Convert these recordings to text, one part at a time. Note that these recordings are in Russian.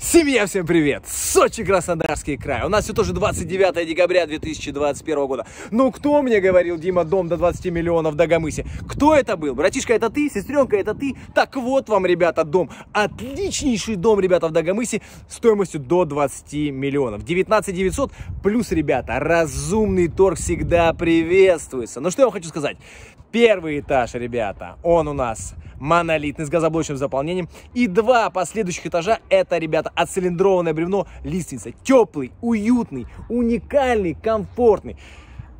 Семья, всем привет! Сочи, Краснодарский край. У нас все тоже 29 декабря 2021 года. Ну кто мне говорил, Дима, дом до 20 миллионов в Дагомысе? Кто это был? Братишка, это ты? Сестренка, это ты? Так вот вам, ребята, дом. Отличнейший дом, ребята, в Дагомысе стоимостью до 20 миллионов. 19 900 плюс, ребята, разумный торг всегда приветствуется. Но ну, что я вам хочу сказать. Первый этаж, ребята, он у нас монолитный с газоблочным заполнением. И два последующих этажа – это, ребята, отцилиндрованное бревно лестница. Теплый, уютный, уникальный, комфортный.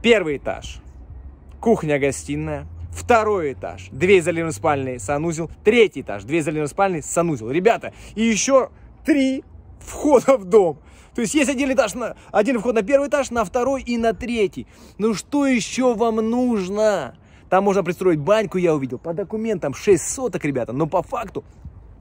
Первый этаж – кухня-гостиная. Второй этаж – две изолированные спальни, санузел. Третий этаж – две изолированные спальни, санузел. Ребята, и еще три входа в дом. То есть есть один, этаж на, один вход на первый этаж, на второй и на третий. Ну что еще вам нужно? Там можно пристроить баньку, я увидел. По документам 6 соток, ребята, но по факту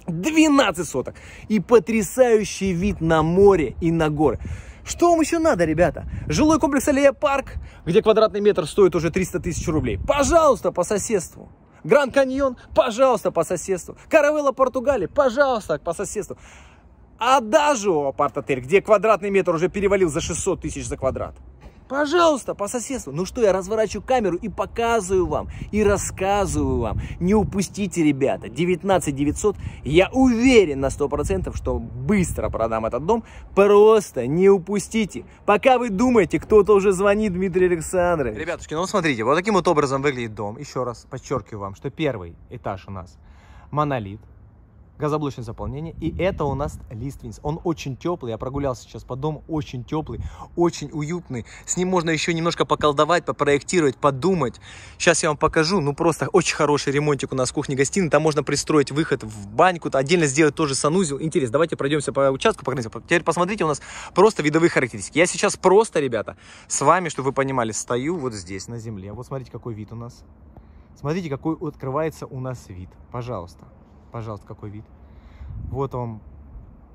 12 соток. И потрясающий вид на море и на горы. Что вам еще надо, ребята? Жилой комплекс Аллея Парк, где квадратный метр стоит уже 300 тысяч рублей. Пожалуйста, по соседству. Гранд Каньон, пожалуйста, по соседству. Каравелла Португалия, пожалуйста, по соседству. А даже апарт-отель, где квадратный метр уже перевалил за 600 тысяч за квадрат. Пожалуйста, по соседству. Ну что, я разворачиваю камеру и показываю вам, и рассказываю вам. Не упустите, ребята, 19 900. Я уверен на 100%, что быстро продам этот дом. Просто не упустите. Пока вы думаете, кто-то уже звонит, Дмитрий Александрович. Ребятушки, ну смотрите, вот таким вот образом выглядит дом. Еще раз подчеркиваю вам, что первый этаж у нас монолит газоблочное заполнение. И это у нас лиственниц. Он очень теплый. Я прогулялся сейчас по дому. Очень теплый, очень уютный. С ним можно еще немножко поколдовать, попроектировать, подумать. Сейчас я вам покажу. Ну, просто очень хороший ремонтик у нас в кухне-гостиной. Там можно пристроить выход в баньку, отдельно сделать тоже санузел. Интересно, давайте пройдемся по участку. Теперь посмотрите, у нас просто видовые характеристики. Я сейчас просто, ребята, с вами, чтобы вы понимали, стою вот здесь, на земле. Вот смотрите, какой вид у нас. Смотрите, какой открывается у нас вид. Пожалуйста. Пожалуйста, какой вид. Вот вам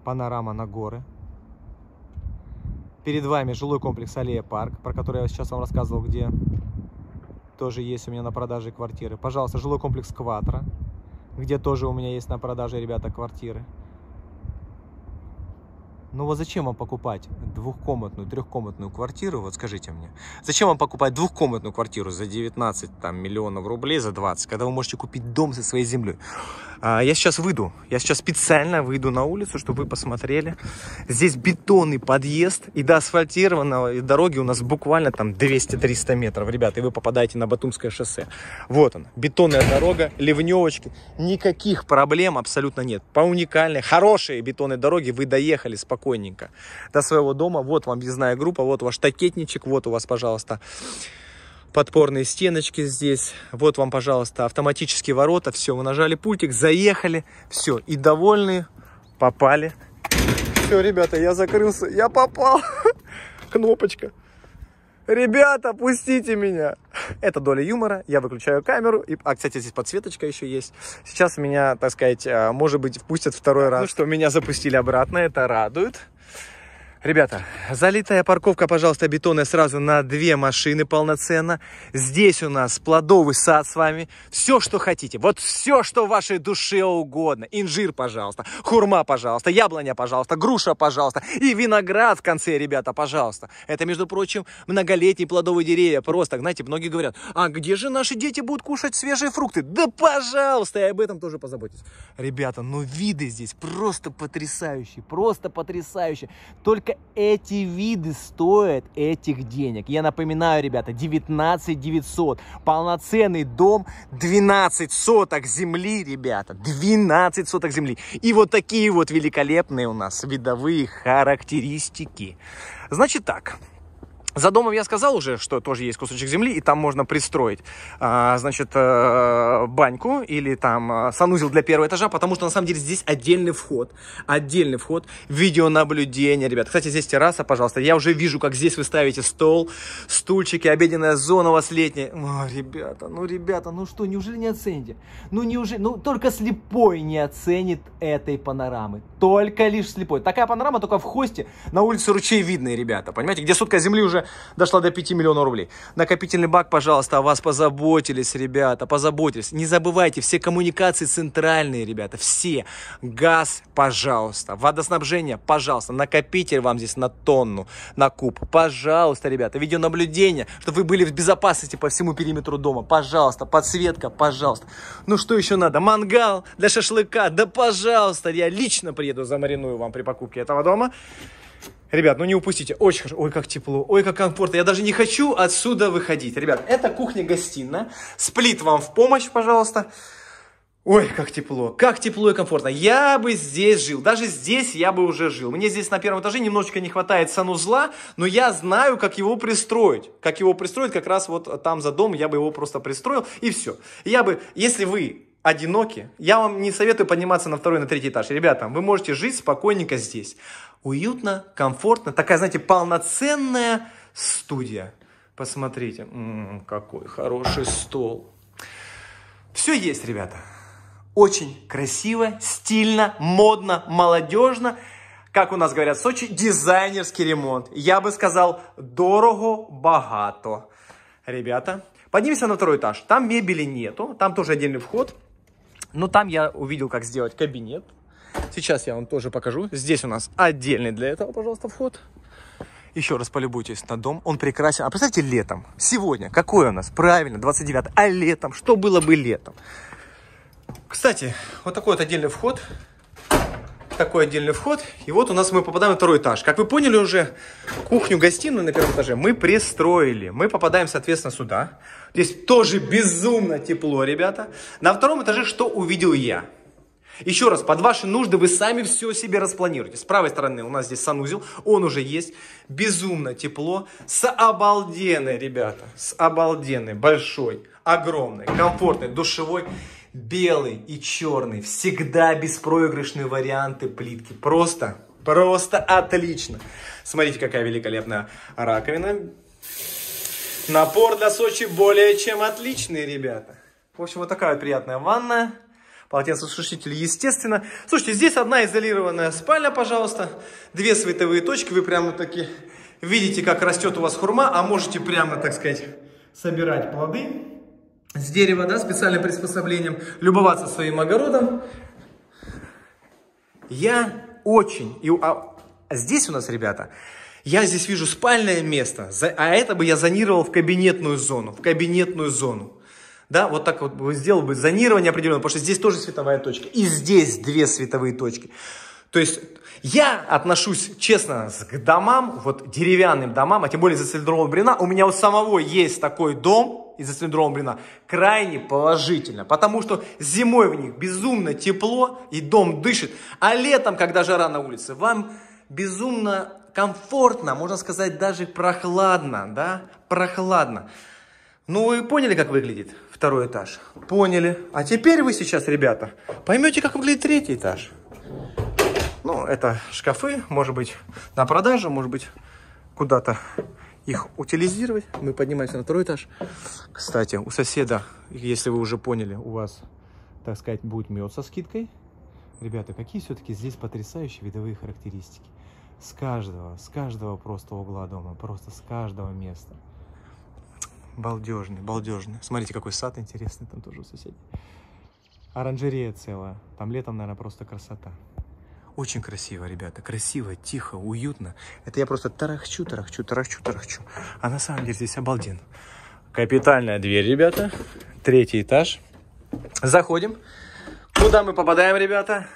панорама на горы. Перед вами жилой комплекс Аллея Парк, про который я сейчас вам рассказывал, где тоже есть у меня на продаже квартиры. Пожалуйста, жилой комплекс Кватра, где тоже у меня есть на продаже, ребята, квартиры. Ну вот зачем вам покупать двухкомнатную, трехкомнатную квартиру, вот скажите мне, зачем вам покупать двухкомнатную квартиру за 19 там, миллионов рублей, за 20, когда вы можете купить дом со своей землей? А, я сейчас выйду, я сейчас специально выйду на улицу, чтобы вы посмотрели. Здесь бетонный подъезд, и до асфальтированного и дороги у нас буквально там 200-300 метров, ребята, и вы попадаете на Батумское шоссе. Вот он, бетонная дорога, ливневочки, никаких проблем абсолютно нет. По уникальной, хорошей бетонной дороге вы доехали спокойно спокойненько до своего дома. Вот вам въездная группа, вот ваш такетничек, вот у вас, пожалуйста, подпорные стеночки здесь. Вот вам, пожалуйста, автоматические ворота. Все, вы нажали пультик, заехали, все, и довольны, попали. Все, ребята, я закрылся, я попал. Кнопочка. Ребята, пустите меня! Это доля юмора. Я выключаю камеру. И, а, кстати, здесь подсветочка еще есть. Сейчас меня, так сказать, а, может быть, впустят второй ну раз. Ну что, меня запустили обратно. Это радует. Ребята, залитая парковка, пожалуйста, бетонная сразу на две машины полноценно. Здесь у нас плодовый сад с вами. Все, что хотите. Вот все, что вашей душе угодно. Инжир, пожалуйста. Хурма, пожалуйста. Яблоня, пожалуйста. Груша, пожалуйста. И виноград в конце, ребята, пожалуйста. Это, между прочим, многолетние плодовые деревья. Просто, знаете, многие говорят, а где же наши дети будут кушать свежие фрукты? Да, пожалуйста, я об этом тоже позаботьтесь. Ребята, ну виды здесь просто потрясающие. Просто потрясающие. Только только эти виды стоят этих денег. Я напоминаю, ребята, 19 900, полноценный дом, 12 соток земли, ребята, 12 соток земли. И вот такие вот великолепные у нас видовые характеристики. Значит так, за домом я сказал уже, что тоже есть кусочек земли, и там можно пристроить, а, значит, э, баньку или там э, санузел для первого этажа, потому что на самом деле здесь отдельный вход, отдельный вход, видеонаблюдение, ребят. Кстати, здесь терраса, пожалуйста, я уже вижу, как здесь вы ставите стол, стульчики, обеденная зона у вас летняя. О, ребята, ну, ребята, ну что, неужели не оцените? Ну, неужели, ну, только слепой не оценит этой панорамы, только лишь слепой. Такая панорама только в хосте, на улице ручей видно, ребята, понимаете, где сутка земли уже дошла до 5 миллионов рублей. Накопительный бак, пожалуйста, о вас позаботились, ребята, позаботились. Не забывайте, все коммуникации центральные, ребята, все. Газ, пожалуйста, водоснабжение, пожалуйста, накопитель вам здесь на тонну, на куб. Пожалуйста, ребята, видеонаблюдение, чтобы вы были в безопасности по всему периметру дома. Пожалуйста, подсветка, пожалуйста. Ну что еще надо? Мангал для шашлыка, да пожалуйста, я лично приеду, замариную вам при покупке этого дома. Ребят, ну не упустите. Очень хорошо. Ой, как тепло. Ой, как комфортно. Я даже не хочу отсюда выходить. Ребят, это кухня-гостиная. Сплит вам в помощь, пожалуйста. Ой, как тепло, как тепло и комфортно. Я бы здесь жил, даже здесь я бы уже жил. Мне здесь на первом этаже немножечко не хватает санузла, но я знаю, как его пристроить. Как его пристроить, как раз вот там за дом я бы его просто пристроил, и все. Я бы, если вы одиноки, я вам не советую подниматься на второй, на третий этаж. Ребята, вы можете жить спокойненько здесь. Уютно, комфортно, такая, знаете, полноценная студия. Посмотрите, м-м, какой хороший стол. Все есть, ребята. Очень красиво, стильно, модно, молодежно. Как у нас говорят в Сочи, дизайнерский ремонт. Я бы сказал, дорого, богато. Ребята, Поднимемся на второй этаж. Там мебели нету, там тоже отдельный вход. Но ну, там я увидел, как сделать кабинет. Сейчас я вам тоже покажу. Здесь у нас отдельный для этого, пожалуйста, вход. Еще раз полюбуйтесь на дом, он прекрасен. А представьте, летом, сегодня, какое у нас, правильно, 29 а летом, что было бы летом? Кстати, вот такой вот отдельный вход, такой отдельный вход. И вот у нас мы попадаем на второй этаж. Как вы поняли уже, кухню-гостиную на первом этаже мы пристроили. Мы попадаем, соответственно, сюда. Здесь тоже безумно тепло, ребята. На втором этаже что увидел я? Еще раз, под ваши нужды вы сами все себе распланируете. С правой стороны у нас здесь санузел, он уже есть. Безумно тепло, с обалденной, ребята, с обалденной, большой, огромной, комфортной, душевой. Белый и черный всегда беспроигрышные варианты плитки. Просто, просто отлично. Смотрите, какая великолепная раковина. Напор для Сочи более чем отличный, ребята. В общем, вот такая вот приятная ванная. Полотенцесушитель, естественно. Слушайте, здесь одна изолированная спальня, пожалуйста. Две световые точки. Вы прямо таки видите, как растет у вас хурма, а можете прямо, так сказать, собирать плоды с дерева, да, специальным приспособлением, любоваться своим огородом. Я очень... И, а, здесь у нас, ребята, я здесь вижу спальное место, а это бы я зонировал в кабинетную зону, в кабинетную зону. Да, вот так вот сделал бы зонирование определенное, потому что здесь тоже световая точка. И здесь две световые точки. То есть я отношусь честно к домам, вот деревянным домам, а тем более за цилиндровым бревна. У меня у самого есть такой дом, из-за синдрома Брина крайне положительно, потому что зимой в них безумно тепло и дом дышит, а летом, когда жара на улице, вам безумно комфортно, можно сказать, даже прохладно, да, прохладно. Ну, вы поняли, как выглядит второй этаж? Поняли. А теперь вы сейчас, ребята, поймете, как выглядит третий этаж. Ну, это шкафы, может быть, на продажу, может быть, куда-то их утилизировать. Мы поднимаемся на второй этаж. Кстати, у соседа, если вы уже поняли, у вас, так сказать, будет мед со скидкой. Ребята, какие все-таки здесь потрясающие видовые характеристики. С каждого, с каждого просто угла дома, просто с каждого места. Балдежный, балдежный. Смотрите, какой сад интересный там тоже у соседей. Оранжерея целая. Там летом, наверное, просто красота. Очень красиво, ребята. Красиво, тихо, уютно. Это я просто тарахчу, тарахчу, тарахчу, тарахчу. А на самом деле здесь обалденно. Капитальная дверь, ребята. Третий этаж. Заходим. Куда мы попадаем, ребята?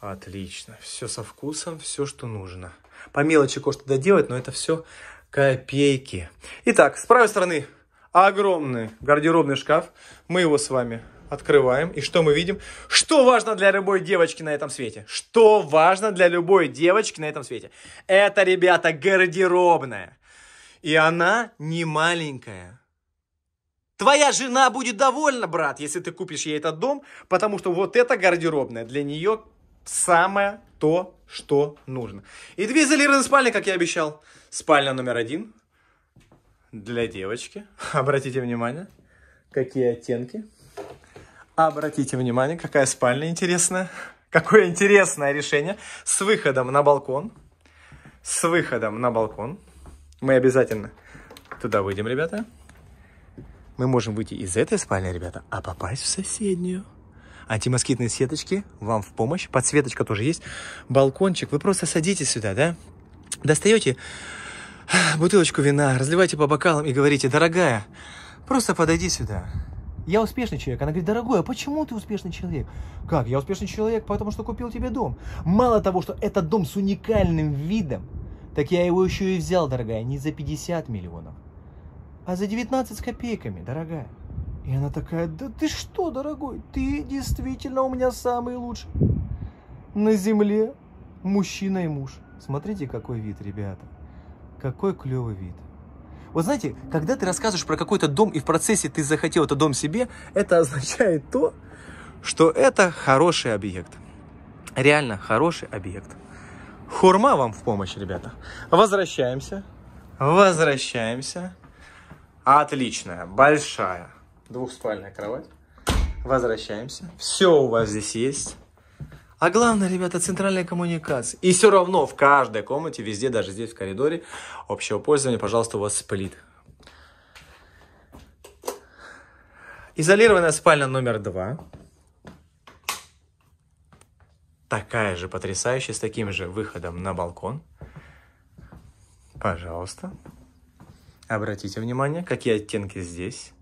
Отлично. Все со вкусом, все, что нужно. По мелочи кое-что доделать, но это все копейки. Итак, с правой стороны огромный гардеробный шкаф. Мы его с вами открываем, и что мы видим? Что важно для любой девочки на этом свете? Что важно для любой девочки на этом свете? Это, ребята, гардеробная. И она не маленькая. Твоя жена будет довольна, брат, если ты купишь ей этот дом, потому что вот эта гардеробная для нее самое то, что нужно. И две изолированные спальни, как я обещал. Спальня номер один для девочки. Обратите внимание, какие оттенки. Обратите внимание, какая спальня интересная. Какое интересное решение с выходом на балкон. С выходом на балкон. Мы обязательно туда выйдем, ребята. Мы можем выйти из этой спальни, ребята, а попасть в соседнюю. Антимоскитные сеточки вам в помощь. Подсветочка тоже есть. Балкончик. Вы просто садитесь сюда, да? Достаете бутылочку вина, разливайте по бокалам и говорите, дорогая, просто подойди сюда. Я успешный человек. Она говорит, дорогой, а почему ты успешный человек? Как? Я успешный человек, потому что купил тебе дом. Мало того, что этот дом с уникальным видом, так я его еще и взял, дорогая, не за 50 миллионов, а за 19 с копейками, дорогая. И она такая, да ты что, дорогой, ты действительно у меня самый лучший. На земле мужчина и муж. Смотрите, какой вид, ребята. Какой клевый вид. Вот знаете, когда ты рассказываешь про какой-то дом, и в процессе ты захотел этот дом себе, это означает то, что это хороший объект. Реально хороший объект. Хурма вам в помощь, ребята. Возвращаемся. Возвращаемся. Отличная, большая двухспальная кровать. Возвращаемся. Все у вас здесь есть. А главное, ребята, центральная коммуникация. И все равно в каждой комнате, везде, даже здесь в коридоре, общего пользования, пожалуйста, у вас сплит. Изолированная спальня номер два. Такая же потрясающая, с таким же выходом на балкон. Пожалуйста. Обратите внимание, какие оттенки здесь.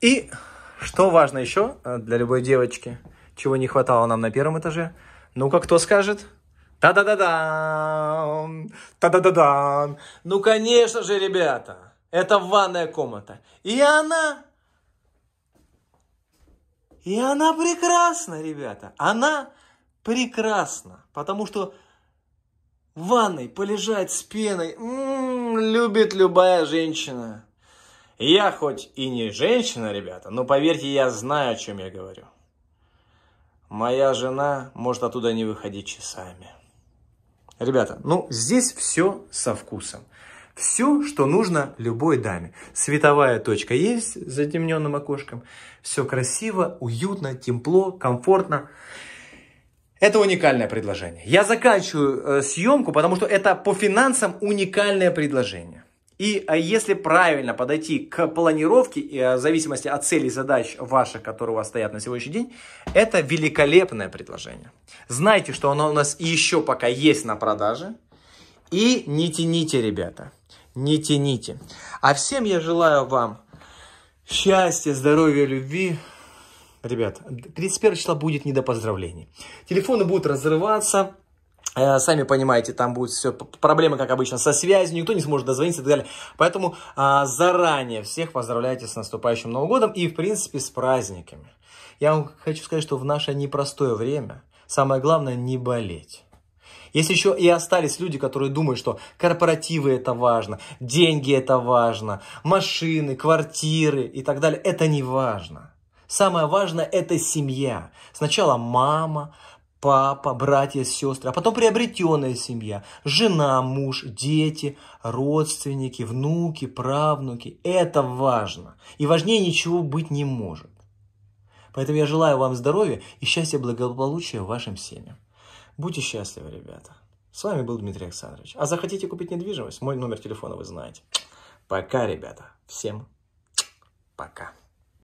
И что важно еще э, для любой девочки, чего не хватало нам на первом этаже? Ну-ка, кто скажет? Та-да-да-да! Та-да-да-да! Ну, конечно же, ребята, это ванная комната. И она... И она прекрасна, ребята. Она прекрасна, потому что в ванной полежать с пеной м-м, любит любая женщина. Я хоть и не женщина, ребята, но поверьте, я знаю, о чем я говорю. Моя жена может оттуда не выходить часами. Ребята, ну здесь все со вкусом. Все, что нужно любой даме. Световая точка есть с затемненным окошком. Все красиво, уютно, тепло, комфортно. Это уникальное предложение. Я заканчиваю э, съемку, потому что это по финансам уникальное предложение. И э, если правильно подойти к планировке, э, в зависимости от целей и задач ваших, которые у вас стоят на сегодняшний день, это великолепное предложение. Знайте, что оно у нас еще пока есть на продаже. И не тяните, ребята, не тяните. А всем я желаю вам счастья, здоровья, любви. Ребят, 31 числа будет не до поздравлений. Телефоны будут разрываться, Э, сами понимаете, там будет все проблемы, как обычно, со связью, никто не сможет дозвониться и так далее. Поэтому а, заранее всех поздравляйте с наступающим Новым годом и, в принципе, с праздниками. Я вам хочу сказать, что в наше непростое время самое главное не болеть. Если еще и остались люди, которые думают, что корпоративы это важно, деньги это важно, машины, квартиры и так далее, это не важно. Самое важное – это семья. Сначала мама, папа, братья, сестры, а потом приобретенная семья, жена, муж, дети, родственники, внуки, правнуки. Это важно. И важнее ничего быть не может. Поэтому я желаю вам здоровья и счастья, благополучия вашим семьям. Будьте счастливы, ребята. С вами был Дмитрий Александрович. А захотите купить недвижимость, мой номер телефона вы знаете. Пока, ребята. Всем пока.